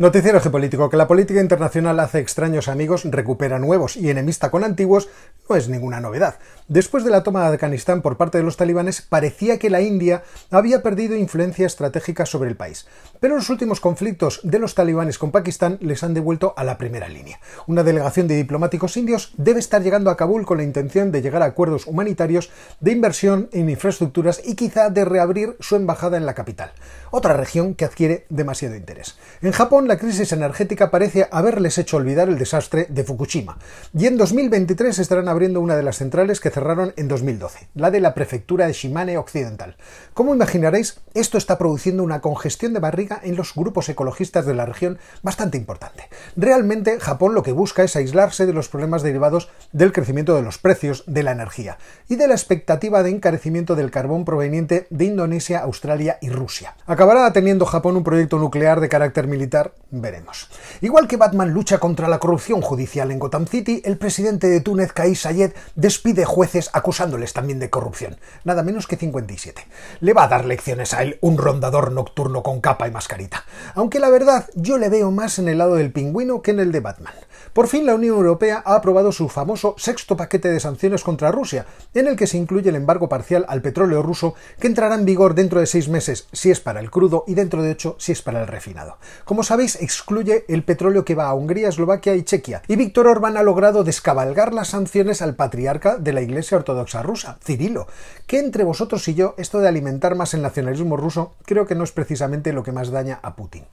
Noticiero geopolítico, que la política internacional hace extraños amigos, recupera nuevos y enemista con antiguos, no es ninguna novedad. Después de la toma de Afganistán por parte de los talibanes, parecía que la India había perdido influencia estratégica sobre el país. Pero los últimos conflictos de los talibanes con Pakistán les han devuelto a la primera línea. Una delegación de diplomáticos indios debe estar llegando a Kabul con la intención de llegar a acuerdos humanitarios, de inversión en infraestructuras y quizá de reabrir su embajada en la capital. Otra región que adquiere demasiado interés. En Japón, la crisis energética parece haberles hecho olvidar el desastre de Fukushima. Y en 2023 estarán abriendo una de las centrales que cerraron en 2012, la de la prefectura de Shimane Occidental. Como imaginaréis, esto está produciendo una congestión de barriga en los grupos ecologistas de la región bastante importante. Realmente, Japón lo que busca es aislarse de los problemas derivados del crecimiento de los precios de la energía y de la expectativa de encarecimiento del carbón proveniente de Indonesia, Australia y Rusia. ¿Acabará teniendo Japón un proyecto nuclear de carácter militar? Veremos. Igual que Batman lucha contra la corrupción judicial en Gotham City, el presidente de Túnez, Kais Sayed, despide jueces acusándoles también de corrupción. Nada menos que 57. Le va a dar lecciones a él un rondador nocturno con capa y mascarita. Aunque la verdad, yo le veo más en el lado del pingüino que en el de Batman. Por fin, la Unión Europea ha aprobado su famoso sexto paquete de sanciones contra Rusia, en el que se incluye el embargo parcial al petróleo ruso, que entrará en vigor dentro de seis meses si es para el crudo y dentro de ocho si es para el refinado. Como sabéis, excluye el petróleo que va a Hungría, Eslovaquia y Chequia, y Víctor Orbán ha logrado descabalgar las sanciones al patriarca de la Iglesia Ortodoxa rusa, Cirilo, que entre vosotros y yo, esto de alimentar más el nacionalismo ruso, creo que no es precisamente lo que más daña a Putin.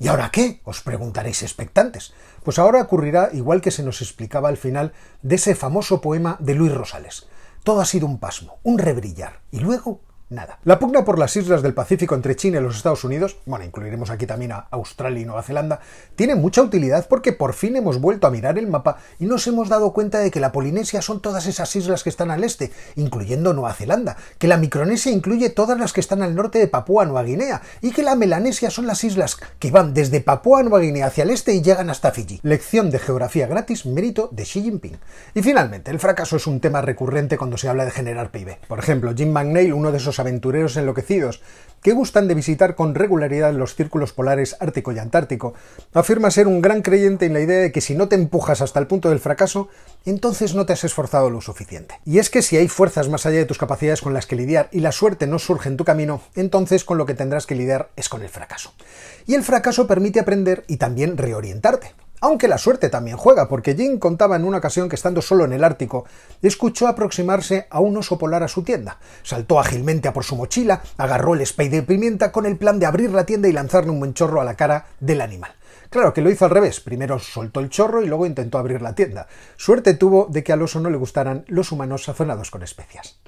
¿Y ahora qué? Os preguntaréis expectantes. Pues ahora ocurrirá igual que se nos explicaba al final de ese famoso poema de Luis Rosales. Todo ha sido un pasmo, un rebrillar, y luego nada. La pugna por las islas del Pacífico entre China y los Estados Unidos, bueno, incluiremos aquí también a Australia y Nueva Zelanda, tiene mucha utilidad porque por fin hemos vuelto a mirar el mapa y nos hemos dado cuenta de que la Polinesia son todas esas islas que están al este, incluyendo Nueva Zelanda, que la Micronesia incluye todas las que están al norte de Papúa Nueva Guinea y que la Melanesia son las islas que van desde Papúa Nueva Guinea hacia el este y llegan hasta Fiji. Lección de geografía gratis, mérito de Xi Jinping. Y finalmente, el fracaso es un tema recurrente cuando se habla de generar PIB. Por ejemplo, Jim McNeil, uno de esos aventureros enloquecidos, que gustan de visitar con regularidad los círculos polares ártico y antártico. Afirma ser un gran creyente en la idea de que si no te empujas hasta el punto del fracaso, entonces no te has esforzado lo suficiente. Y es que si hay fuerzas más allá de tus capacidades con las que lidiar y la suerte no surge en tu camino, entonces con lo que tendrás que lidiar es con el fracaso. Y el fracaso permite aprender y también reorientarte. Aunque la suerte también juega, porque Jim contaba en una ocasión que estando solo en el Ártico, escuchó aproximarse a un oso polar a su tienda. Saltó ágilmente a por su mochila, agarró el spray de pimienta con el plan de abrir la tienda y lanzarle un buen chorro a la cara del animal. Claro que lo hizo al revés, primero soltó el chorro y luego intentó abrir la tienda. Suerte tuvo de que al oso no le gustaran los humanos sazonados con especias.